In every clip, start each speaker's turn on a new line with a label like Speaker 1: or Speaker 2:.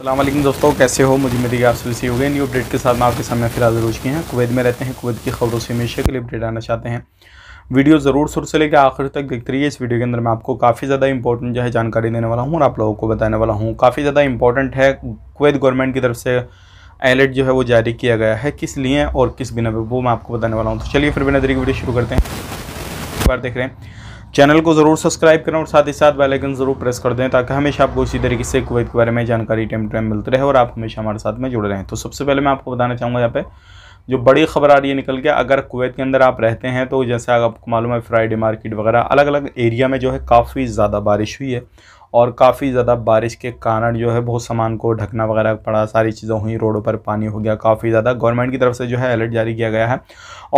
Speaker 1: अल्लाम दोस्तों कैसे हो मुझे मेरी आप सभी से हो गए न्यू अपडेट के साथ मैं आपके सामने फिर आज हो की हैं कुवैत में रहते हैं कुवैत की खबरों से हमेशा के लिए अपडेट आना चाहते हैं वीडियो ज़रूर शुरू से लेकर आखिर तक देखते रहिए इस वीडियो के अंदर मैं आपको काफ़ी ज़्यादा इंपॉर्टेंट जो है जानकारी देने वाला हूँ और आप लोगों को बताने वाला हूँ काफ़ी ज़्यादा इंपॉर्टेंट है कुवैत गवर्नमेंट की तरफ से अलर्ट जो है वो जारी किया गया है किस लिए और किस बिना पर वो मैं आपको बताने वाला हूँ तो चलिए फिर बिना तरीके वीडियो शुरू करते हैं एक बार देख रहे हैं चैनल को ज़रूर सब्सक्राइब करें और साथ ही साथ बेल आइकन ज़रूर प्रेस कर दें ताकि हमेशा आपको इसी तरीके से कुवैत के बारे में जानकारी टाइम टाइम मिलते रहे और आप हमेशा हमारे साथ में जुड़े रहें तो सबसे पहले मैं आपको बताना चाहूँगा यहाँ पे जो बड़ी खबर आ रही है निकल के अगर कुवैत के अंदर आप रहते हैं तो जैसे आपको मालूम है फ्राइडे मार्केट वगैरह अलग अलग एरिया में जो है काफ़ी ज़्यादा बारिश हुई है और काफ़ी ज़्यादा बारिश के कारण जो है बहुत सामान को ढकना वगैरह पड़ा सारी चीज़ें हुई रोडों पर पानी हो गया काफ़ी ज़्यादा गवर्नमेंट की तरफ से जो है अलर्ट जारी किया गया है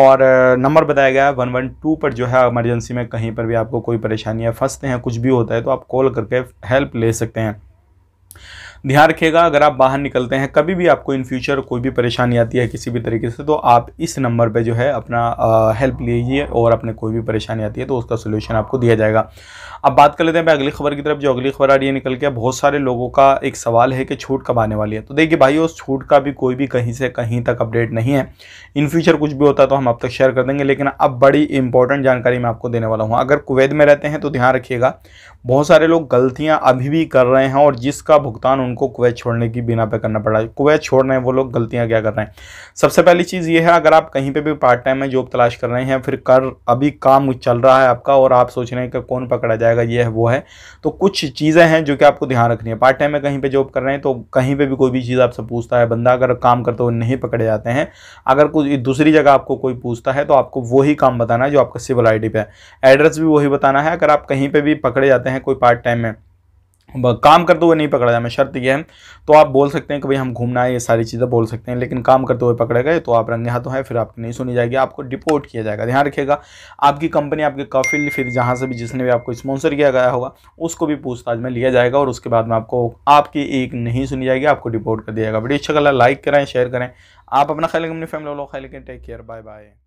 Speaker 1: और नंबर बताया गया है वन वन टू पर जो है एमरजेंसी में कहीं पर भी आपको कोई परेशानी है फंसते हैं कुछ भी होता है तो आप कॉल करके हेल्प ले सकते हैं ध्यान रखिएगा अगर आप बाहर निकलते हैं कभी भी आपको इन फ्यूचर कोई भी परेशानी आती है किसी भी तरीके से तो आप इस नंबर पर जो है अपना हेल्प लीजिए और अपने कोई भी परेशानी आती है तो उसका सोल्यूशन आपको दिया जाएगा अब बात कर लेते हैं अगली खबर की तरफ जो अगली खबर आ रही है निकल के बहुत सारे लोगों का एक सवाल है कि छूट कब आने वाली है तो देखिए भाई उस छूट का भी कोई भी कहीं से कहीं तक अपडेट नहीं है इन फ्यूचर कुछ भी होता है तो हम अब तक शेयर कर देंगे लेकिन अब बड़ी इंपॉर्टेंट जानकारी मैं आपको देने वाला हूँ अगर कुवैत में रहते हैं तो ध्यान रखिएगा बहुत सारे लोग गलतियाँ अभी भी कर रहे हैं और जिसका भुगतान उनको कुवैत छोड़ने की बिना पर करना पड़ रहा है कुवैत छोड़ रहे हैं वो लोग गलतियाँ क्या कर रहे हैं सबसे पहली चीज़ ये है अगर आप कहीं पर भी पार्ट टाइम में जॉब तलाश कर रहे हैं फिर कर अभी काम चल रहा है आपका और आप सोच रहे हैं कि कौन पकड़ा जाएगा जाएगा ये है वो है तो कुछ चीज़ें हैं जो कि आपको ध्यान रखनी है पार्ट टाइम में कहीं पे जॉब कर रहे हैं तो कहीं पे भी कोई भी चीज़ आपसे पूछता है बंदा अगर काम करते हुए नहीं पकड़े जाते हैं अगर कोई दूसरी जगह आपको कोई पूछता है तो आपको वही काम बताना है जो आपका सिविल आई पे है एड्रेस भी वही बताना है अगर आप कहीं पर भी पकड़े जाते हैं कोई पार्ट टाइम में काम करते हुए नहीं पकड़ा जाए मैं शर्त यह है तो आप बोल सकते हैं कि भाई हम घूमना है ये सारी चीज़ें बोल सकते हैं लेकिन काम करते हुए पकड़े गए तो आप रंगे हाथों हैं फिर आपकी नहीं सुनी जाएगी आपको डिपोर्ट किया जाएगा ध्यान रखिएगा आपकी कंपनी आपके काफिल फिर जहाँ से भी जिसने भी आपको स्पॉन्सर किया गया होगा उसको भी पूछताछ में लिया जाएगा और उसके बाद में आपको आपकी एक नहीं सुनी जाएगी आपको डिपोर्ट कर दिया जाएगा वीडियो अच्छा लगा लाइक तो करें शेयर करें आप अपना ख्याल अपनी फैमिली वालों ख्याल टेक केयर बाय बाय